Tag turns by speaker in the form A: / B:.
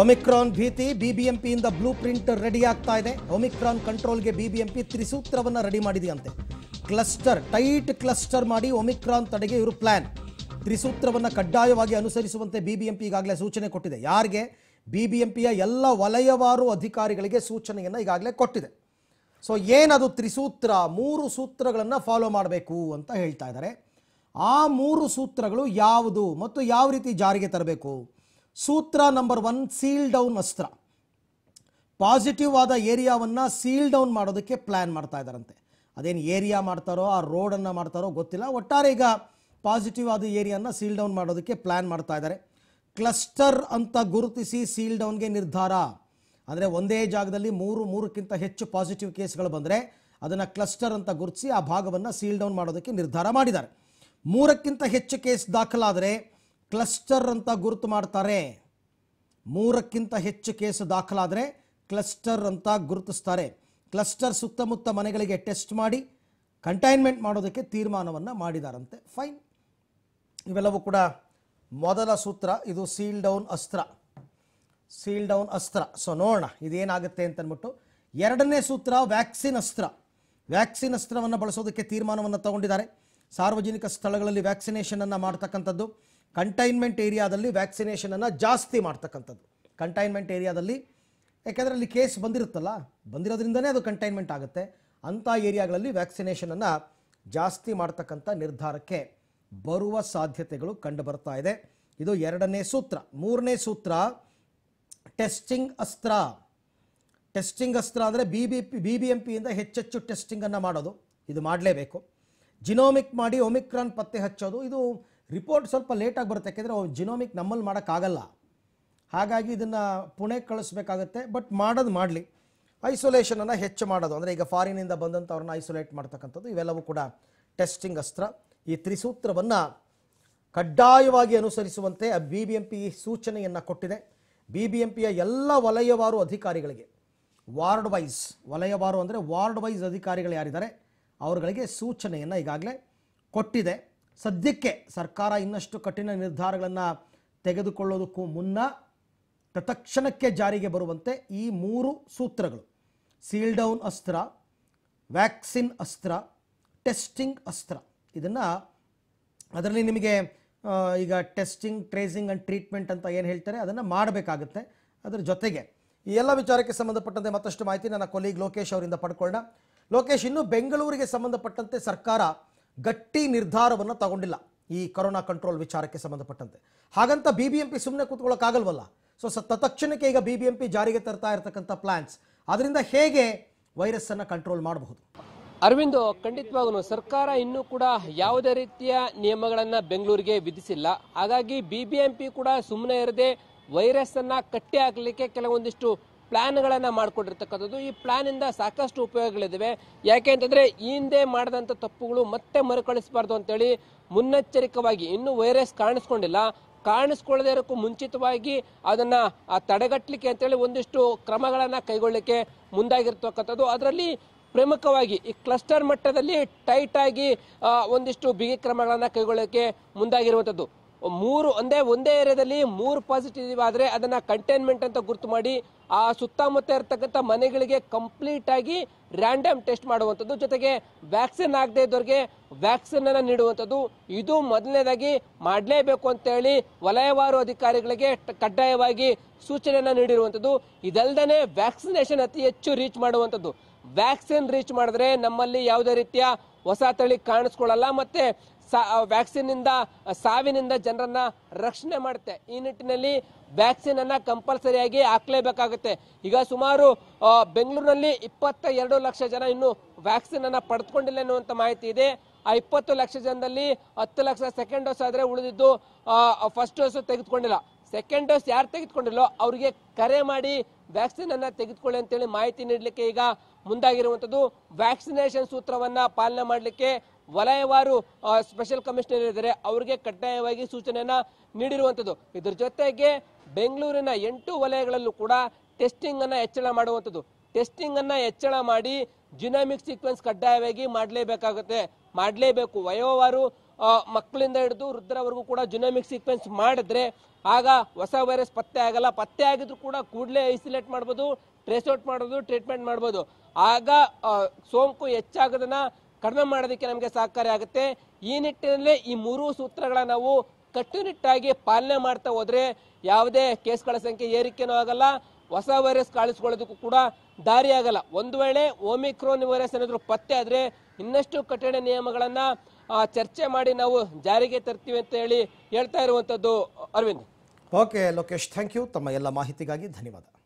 A: Omicron ಭೀತಿ ಬಿಬಿಎಂಪಿಯಿಂದ blue print ready ಆಗ್ತಾ ಇದೆ ಒಮಿಕ್ರಾನ್ ಕಂಟ್ರೋಲ್ಗೆ ಬಿಬಿಎಂಪಿ ತ್ರಿಸೂತ್ರವನ್ನು ರೆಡಿ ಮಾಡಿದೆಯಂತೆ ಕ್ಲಸ್ಟರ್ ಟೈಟ್ ಕ್ಲಸ್ಟರ್ ಮಾಡಿ ಒಮಿಕ್ರಾನ್ ತಡೆಗೆ ಇವರು ಪ್ಲಾನ್ ತ್ರಿಸೂತ್ರವನ್ನು ಕಡ್ಡಾಯವಾಗಿ ಅನುಸರಿಸುವಂತೆ ಬಿಬಿಎಂಪಿ ಈಗಾಗಲೇ ಸೂಚನೆ ಕೊಟ್ಟಿದೆ ಯಾರಿಗೆ ಬಿಬಿಎಂಪಿಯ ಎಲ್ಲ ವಲಯವಾರು ಅಧಿಕಾರಿಗಳಿಗೆ ಸೂಚನೆಯನ್ನು ಈಗಾಗಲೇ ಕೊಟ್ಟಿದೆ ಸೊ ಏನದು ತ್ರಿಸೂತ್ರ ಮೂರು ಸೂತ್ರಗಳನ್ನು ಫಾಲೋ ಮಾಡಬೇಕು ಅಂತ ಹೇಳ್ತಾ ಇದ್ದಾರೆ ಆ ಮೂರು ಸೂತ್ರಗಳು ಯಾವುದು ಮತ್ತು ಯಾವ ರೀತಿ ಜಾರಿಗೆ ತರಬೇಕು ಸೂತ್ರ ನಂಬರ್ ಒನ್ ಸೀಲ್ ಡೌನ್ ಅಸ್ತ್ರ ಪಾಸಿಟಿವ್ ಆದ ಏರಿಯಾವನ್ನು ಸೀಲ್ ಡೌನ್ ಮಾಡೋದಕ್ಕೆ ಪ್ಲ್ಯಾನ್ ಮಾಡ್ತಾ ಇದ್ದಾರಂತೆ ಅದೇನು ಏರಿಯಾ ಮಾಡ್ತಾರೋ ಆ ರೋಡನ್ನು ಮಾಡ್ತಾರೋ ಗೊತ್ತಿಲ್ಲ ಒಟ್ಟಾರೆ ಈಗ ಪಾಸಿಟಿವ್ ಆದ ಏರಿಯಾನ ಸೀಲ್ ಡೌನ್ ಮಾಡೋದಕ್ಕೆ ಪ್ಲ್ಯಾನ್ ಮಾಡ್ತಾ ಇದ್ದಾರೆ ಕ್ಲಸ್ಟರ್ ಅಂತ ಗುರುತಿಸಿ ಸೀಲ್ ಡೌನ್ಗೆ ನಿರ್ಧಾರ ಅಂದರೆ ಒಂದೇ ಜಾಗದಲ್ಲಿ ಮೂರು ಮೂರಕ್ಕಿಂತ ಹೆಚ್ಚು ಪಾಸಿಟಿವ್ ಕೇಸ್ಗಳು ಬಂದರೆ ಅದನ್ನು ಕ್ಲಸ್ಟರ್ ಅಂತ ಗುರುತಿಸಿ ಆ ಭಾಗವನ್ನು ಸೀಲ್ ಡೌನ್ ಮಾಡೋದಕ್ಕೆ ನಿರ್ಧಾರ ಮಾಡಿದ್ದಾರೆ ಮೂರಕ್ಕಿಂತ ಹೆಚ್ಚು ಕೇಸ್ ದಾಖಲಾದರೆ ಕ್ಲಸ್ಟರ್ ಅಂತ ಗುರುತು ಮಾಡ್ತಾರೆ ಮೂರಕ್ಕಿಂತ ಹೆಚ್ಚು ಕೇಸು ದಾಖಲಾದರೆ ಕ್ಲಸ್ಟರ್ ಅಂತ ಗುರುತಿಸ್ತಾರೆ ಕ್ಲಸ್ಟರ್ ಸುತ್ತಮುತ್ತ ಮನೆಗಳಿಗೆ ಟೆಸ್ಟ್ ಮಾಡಿ ಕಂಟೈನ್ಮೆಂಟ್ ಮಾಡೋದಕ್ಕೆ ತೀರ್ಮಾನವನ್ನು ಮಾಡಿದಾರಂತೆ ಫೈನ್ ಇವೆಲ್ಲವೂ ಕೂಡ ಮೊದಲ ಸೂತ್ರ ಇದು ಸೀಲ್ ಡೌನ್ ಅಸ್ತ್ರ ಸೀಲ್ ಡೌನ್ ಅಸ್ತ್ರ ಸೊ ನೋಡೋಣ ಇದೇನಾಗುತ್ತೆ ಅಂತನ್ಬಿಟ್ಟು ಎರಡನೇ ಸೂತ್ರ ವ್ಯಾಕ್ಸಿನ್ ಅಸ್ತ್ರ ವ್ಯಾಕ್ಸಿನ್ ಅಸ್ತ್ರವನ್ನು ಬಳಸೋದಕ್ಕೆ ತೀರ್ಮಾನವನ್ನು ತಗೊಂಡಿದ್ದಾರೆ ಸಾರ್ವಜನಿಕ ಸ್ಥಳಗಳಲ್ಲಿ ವ್ಯಾಕ್ಸಿನೇಷನನ್ನು ಮಾಡ್ತಕ್ಕಂಥದ್ದು ಕಂಟೈನ್ಮೆಂಟ್ ಏರಿಯಾದಲ್ಲಿ ವ್ಯಾಕ್ಸಿನೇಷನನ್ನು ಜಾಸ್ತಿ ಮಾಡ್ತಕ್ಕಂಥದ್ದು ಕಂಟೈನ್ಮೆಂಟ್ ಏರಿಯಾದಲ್ಲಿ ಯಾಕೆಂದರೆ ಅಲ್ಲಿ ಕೇಸ್ ಬಂದಿರುತ್ತಲ್ಲ ಬಂದಿರೋದ್ರಿಂದನೇ ಅದು ಕಂಟೈನ್ಮೆಂಟ್ ಆಗುತ್ತೆ ಅಂಥ ಏರಿಯಾಗಳಲ್ಲಿ ವ್ಯಾಕ್ಸಿನೇಷನನ್ನು ಜಾಸ್ತಿ ಮಾಡ್ತಕ್ಕಂಥ ನಿರ್ಧಾರಕ್ಕೆ ಬರುವ ಸಾಧ್ಯತೆಗಳು ಕಂಡು ಬರ್ತಾ ಇದೆ ಇದು ಎರಡನೇ ಸೂತ್ರ ಮೂರನೇ ಸೂತ್ರ ಟೆಸ್ಟಿಂಗ್ ಅಸ್ತ್ರ ಟೆಸ್ಟಿಂಗ್ ಅಸ್ತ್ರ ಅಂದರೆ B B P B B M ಪಿಯಿಂದ ಹೆಚ್ಚೆಚ್ಚು ಟೆಸ್ಟಿಂಗನ್ನು ಮಾಡೋದು ಇದು ಮಾಡಲೇಬೇಕು ಜಿನೋಮಿಕ್ ಮಾಡಿ ಒಮಿಕ್ರಾನ್ ಪತ್ತೆ ಹಚ್ಚೋದು ಇದು ರಿಪೋರ್ಟ್ ಸ್ವಲ್ಪ ಲೇಟಾಗಿ ಬರುತ್ತೆ ಯಾಕೆಂದರೆ ಅವ್ರು ಜಿನೋಮಿಕ್ ನಮ್ಮಲ್ಲಿ ಮಾಡೋಕ್ಕಾಗಲ್ಲ ಹಾಗಾಗಿ ಇದನ್ನು ಪುಣೆಗೆ ಕಳಿಸ್ಬೇಕಾಗತ್ತೆ ಬಟ್ ಮಾಡೋದು ಮಾಡಲಿ ಐಸೋಲೇಷನನ್ನು ಹೆಚ್ಚು ಮಾಡೋದು ಅಂದರೆ ಈಗ ಫಾರಿನಿಂದ ಬಂದಂಥವ್ರನ್ನ ಐಸೋಲೇಟ್ ಮಾಡ್ತಕ್ಕಂಥದ್ದು ಇವೆಲ್ಲವೂ ಕೂಡ ಟೆಸ್ಟಿಂಗ್ ಅಸ್ತ್ರ ಈ ತ್ರಿಸೂತ್ರವನ್ನು ಕಡ್ಡಾಯವಾಗಿ ಅನುಸರಿಸುವಂತೆ ಬಿ ಬಿ ಎಂ ಪಿ ಸೂಚನೆಯನ್ನು ಕೊಟ್ಟಿದೆ ಬಿ ಬಿ ಎಂ ಪಿಯ ಎಲ್ಲ ವಲಯವಾರು ಅಧಿಕಾರಿಗಳಿಗೆ ವಾರ್ಡ್ ವೈಸ್ ವಲಯವಾರು ಅಂದರೆ ವಾರ್ಡ್ ವೈಸ್ ಅಧಿಕಾರಿಗಳು ಯಾರಿದ್ದಾರೆ ಅವರುಗಳಿಗೆ ಸೂಚನೆಯನ್ನು ಈಗಾಗಲೇ ಕೊಟ್ಟಿದೆ ಸದ್ಯಕ್ಕೆ ಸರ್ಕಾರ ಇನ್ನಷ್ಟು ಕಠಿಣ ನಿರ್ಧಾರಗಳನ್ನು ತೆಗೆದುಕೊಳ್ಳೋದಕ್ಕೂ ಮುನ್ನ ತತ್ಕ್ಷಣಕ್ಕೆ ಜಾರಿಗೆ ಬರುವಂತೆ ಈ ಮೂರು ಸೂತ್ರಗಳು ಸೀಲ್ಡೌನ್ ಡೌನ್ ಅಸ್ತ್ರ ವ್ಯಾಕ್ಸಿನ್ ಅಸ್ತ್ರ ಟೆಸ್ಟಿಂಗ್ ಅಸ್ತ್ರ ಇದನ್ನು ಅದರಲ್ಲಿ ನಿಮಗೆ ಈಗ ಟೆಸ್ಟಿಂಗ್ ಟ್ರೇಸಿಂಗ್ ಆ್ಯಂಡ್ ಟ್ರೀಟ್ಮೆಂಟ್ ಅಂತ ಏನು ಹೇಳ್ತಾರೆ ಅದನ್ನು ಮಾಡಬೇಕಾಗುತ್ತೆ ಅದರ ಜೊತೆಗೆ ಈ ಎಲ್ಲ ವಿಚಾರಕ್ಕೆ ಸಂಬಂಧಪಟ್ಟಂತೆ ಮತ್ತಷ್ಟು ಮಾಹಿತಿ ನನ್ನ ಕೊಲೀಗ್ ಲೋಕೇಶ್ ಅವರಿಂದ ಪಡ್ಕೊಳ್ಳೋಣ ಲೋಕೇಶ್ ಇನ್ನು ಬೆಂಗಳೂರಿಗೆ ಸಂಬಂಧಪಟ್ಟಂತೆ ಸರ್ಕಾರ ಗಟ್ಟಿ ನಿರ್ಧಾರವನ್ನು ತಗೊಂಡಿಲ್ಲ ಈ ಕೊರೋನಾ ಕಂಟ್ರೋಲ್ ವಿಚಾರಕ್ಕೆ ಸಂಬಂಧಪಟ್ಟಂತೆ ಹಾಗಂತ ಬಿ ಬಿ ಎಂ ಪಿ ಸುಮ್ಮನೆ ಕೂತ್ಕೊಳ್ಳೋಕ್ಕಾಗಲ್ವಲ್ಲ ಸೊ ಸ ತಕ್ಷಣಕ್ಕೆ ಈಗ ಬಿ ಬಿ ಎಂ ಪಿ ಜಾರಿಗೆ ತರ್ತಾ ಇರತಕ್ಕಂಥ ಪ್ಲಾನ್ಸ್ ಅದರಿಂದ ಹೇಗೆ ವೈರಸ್ಸನ್ನು
B: ಕಂಟ್ರೋಲ್ ಮಾಡಬಹುದು ಅರವಿಂದ್ ಖಂಡಿತವಾಗೂ ಸರ್ಕಾರ ಇನ್ನೂ ಕೂಡ ಯಾವುದೇ ರೀತಿಯ ನಿಯಮಗಳನ್ನು ಬೆಂಗಳೂರಿಗೆ ವಿಧಿಸಿಲ್ಲ ಹಾಗಾಗಿ ಬಿ ಬಿ ಎಂ ಪಿ ಕೂಡ ಸುಮ್ಮನೆ ಇರದೆ ವೈರಸ್ ಅನ್ನ ಕಟ್ಟಿ ಹಾಕಲಿಕ್ಕೆ ಕೆಲವೊಂದಿಷ್ಟು ಪ್ಲ್ಯಾನ್ಗಳನ್ನು ಮಾಡ್ಕೊಂಡಿರ್ತಕ್ಕಂಥದ್ದು ಈ ಇಂದ ಸಾಕಷ್ಟು ಉಪಯೋಗಗಳಿದ್ದಾವೆ ಯಾಕೆ ಅಂತಂದರೆ ಈ ಹಿಂದೆ ಮಾಡಿದಂಥ ತಪ್ಪುಗಳು ಮತ್ತೆ ಮರುಕಳಿಸಬಾರ್ದು ಅಂತೇಳಿ ಮುನ್ನೆಚ್ಚರಿಕವಾಗಿ ಇನ್ನೂ ವೈರಸ್ ಕಾಣಿಸ್ಕೊಂಡಿಲ್ಲ ಕಾಣಿಸ್ಕೊಳ್ಳದೇ ಇರೋಕ್ಕೂ ಮುಂಚಿತವಾಗಿ ಅದನ್ನು ತಡೆಗಟ್ಟಲಿಕ್ಕೆ ಅಂತೇಳಿ ಒಂದಿಷ್ಟು ಕ್ರಮಗಳನ್ನು ಕೈಗೊಳ್ಳಲಿಕ್ಕೆ ಮುಂದಾಗಿರ್ತಕ್ಕಂಥದ್ದು ಅದರಲ್ಲಿ ಪ್ರಮುಖವಾಗಿ ಈ ಕ್ಲಸ್ಟರ್ ಮಟ್ಟದಲ್ಲಿ ಟೈಟಾಗಿ ಒಂದಿಷ್ಟು ಬಿಗಿ ಕ್ರಮಗಳನ್ನು ಕೈಗೊಳ್ಳೋಕ್ಕೆ ಮುಂದಾಗಿರುವಂಥದ್ದು ಮೂರು ಒಂದೇ ಒಂದೇ ಏರಿಯಾದಲ್ಲಿ ಮೂರು ಪಾಸಿಟಿವ್ ಆದರೆ ಅದನ್ನು ಕಂಟೈನ್ಮೆಂಟ್ ಅಂತ ಗುರುತು ಮಾಡಿ ಆ ಸುತ್ತಮುತ್ತ ಇರತಕ್ಕಂಥ ಮನೆಗಳಿಗೆ ಕಂಪ್ಲೀಟ್ ಆಗಿ ರ್ಯಾಂಡಮ್ ಟೆಸ್ಟ್ ಮಾಡುವಂಥದ್ದು ಜೊತೆಗೆ ವ್ಯಾಕ್ಸಿನ್ ಆಗದೆ ಇದ್ದವ್ರಿಗೆ ಅನ್ನು ನೀಡುವಂಥದ್ದು ಇದು ಮೊದಲನೇದಾಗಿ ಮಾಡಲೇಬೇಕು ಅಂತೇಳಿ ವಲಯವಾರು ಅಧಿಕಾರಿಗಳಿಗೆ ಕಡ್ಡಾಯವಾಗಿ ಸೂಚನೆಯನ್ನು ನೀಡಿರುವಂಥದ್ದು ಇದಲ್ಲದೇ ವ್ಯಾಕ್ಸಿನೇಷನ್ ಅತಿ ಹೆಚ್ಚು ರೀಚ್ ಮಾಡುವಂಥದ್ದು ವ್ಯಾಕ್ಸಿನ್ ರೀಚ್ ಮಾಡಿದ್ರೆ ನಮ್ಮಲ್ಲಿ ಯಾವುದೇ ರೀತಿಯ ಹೊಸ ತಳಿ ಕಾಣಿಸ್ಕೊಳ್ಳಲ್ಲ ಮತ್ತೆ ವ್ಯಾಕ್ಸಿನ್ ಸಾವಿನಿಂದ ಜನರನ್ನು ರಕ್ಷಣೆ ಮಾಡುತ್ತೆ ಈ ನಿಟ್ಟಿನಲ್ಲಿ ಅನ್ನ ಕಂಪಲ್ಸರಿಯಾಗಿ ಹಾಕ್ಲೇಬೇಕಾಗುತ್ತೆ ಈಗ ಸುಮಾರು ಬೆಂಗಳೂರಿನಲ್ಲಿ ಇಪ್ಪತ್ತ ಎರಡು ಲಕ್ಷ ಜನ ಇನ್ನು ವ್ಯಾಕ್ಸಿನ್ ಅನ್ನ ಪಡೆದುಕೊಂಡಿಲ್ಲ ಅನ್ನುವಂಥ ಮಾಹಿತಿ ಇದೆ ಆ ಇಪ್ಪತ್ತು ಲಕ್ಷ ಜನದಲ್ಲಿ ಹತ್ತು ಲಕ್ಷ ಸೆಕೆಂಡ್ ಡೋಸ್ ಆದರೆ ಉಳಿದಿದ್ದು ಫಸ್ಟ್ ಡೋಸ್ ತೆಗೆದುಕೊಂಡಿಲ್ಲ ಸೆಕೆಂಡ್ ಡೋಸ್ ಯಾರು ತೆಗೆದುಕೊಂಡಿಲ್ಲೋ ಅವರಿಗೆ ಕರೆ ಮಾಡಿ ವ್ಯಾಕ್ಸಿನ್ ವ್ಯಾಕ್ಸಿನನ್ನು ತೆಗೆದುಕೊಳ್ಳಿ ಅಂತೇಳಿ ಮಾಹಿತಿ ನೀಡಲಿಕ್ಕೆ ಈಗ ಮುಂದಾಗಿರುವಂಥದ್ದು ವ್ಯಾಕ್ಸಿನೇಷನ್ ಸೂತ್ರವನ್ನು ಪಾಲನೆ ಮಾಡಲಿಕ್ಕೆ ವಲಯವಾರು ಸ್ಪೆಷಲ್ ಕಮಿಷನರ್ ಇದ್ದಾರೆ ಅವರಿಗೆ ಕಡ್ಡಾಯವಾಗಿ ಸೂಚನೆಯನ್ನು ನೀಡಿರುವಂಥದ್ದು ಇದ್ರ ಜೊತೆಗೆ ಬೆಂಗಳೂರಿನ ಎಂಟು ವಲಯಗಳಲ್ಲೂ ಕೂಡ ಟೆಸ್ಟಿಂಗನ್ನು ಹೆಚ್ಚಳ ಮಾಡುವಂಥದ್ದು ಟೆಸ್ಟಿಂಗನ್ನು ಹೆಚ್ಚಳ ಮಾಡಿ ಜಿನಾಮಿಕ್ ಸೀಕ್ವೆನ್ಸ್ ಕಡ್ಡಾಯವಾಗಿ ಮಾಡಲೇಬೇಕಾಗುತ್ತೆ ಮಾಡಲೇಬೇಕು ವಯೋವಾರು ಮಕ್ಕಳಿಂದ ಹಿಡಿದು ವೃದ್ಧರವರೆಗೂ ಕೂಡ ಜಿನೋಮಿಕ್ ಸೀಕ್ವೆನ್ಸ್ ಮಾಡಿದ್ರೆ ಆಗ ಹೊಸ ವೈರಸ್ ಪತ್ತೆ ಆಗಲ್ಲ ಪತ್ತೆ ಆಗಿದ್ರು ಕೂಡ ಕೂಡಲೇ ಐಸೋಲೇಟ್ ಮಾಡ್ಬೋದು ಟ್ರೇಸ್ ಔಟ್ ಮಾಡ್ಬೋದು ಟ್ರೀಟ್ಮೆಂಟ್ ಮಾಡ್ಬೋದು ಆಗ ಸೋಂಕು ಹೆಚ್ಚಾಗೋದನ್ನ ಕಡಿಮೆ ಮಾಡೋದಕ್ಕೆ ನಮಗೆ ಸಹಕಾರಿ ಆಗುತ್ತೆ ಈ ನಿಟ್ಟಿನಲ್ಲಿ ಈ ಮೂರು ಸೂತ್ರಗಳ ನಾವು ಕಟ್ಟುನಿಟ್ಟಾಗಿ ಪಾಲನೆ ಮಾಡ್ತಾ ಹೋದ್ರೆ ಯಾವುದೇ ಕೇಸ್ಗಳ ಸಂಖ್ಯೆ ಏರಿಕೆನೂ ಆಗಲ್ಲ ಹೊಸ ವೈರಸ್ ಕಾಣಿಸ್ಕೊಳ್ಳೋದಕ್ಕೂ ಕೂಡ ದಾರಿಯಾಗಲ್ಲ ಒಂದು ವೇಳೆ ಓಮಿಕ್ರೋನ್ ವೈರಸ್ ಏನಾದರೂ ಪತ್ತೆ ಆದರೆ ಇನ್ನಷ್ಟು ಕಠಿಣ ನಿಯಮಗಳನ್ನು ಚರ್ಚೆ ಮಾಡಿ ನಾವು ಜಾರಿಗೆ ತರ್ತೀವಿ ಅಂತ ಹೇಳಿ ಹೇಳ್ತಾ ಇರುವಂಥದ್ದು Arvind
A: okay Lokesh thank you ತಮ್ಮ ಎಲ್ಲ ಮಾಹಿತಿಗಾಗಿ ಧನ್ಯವಾದ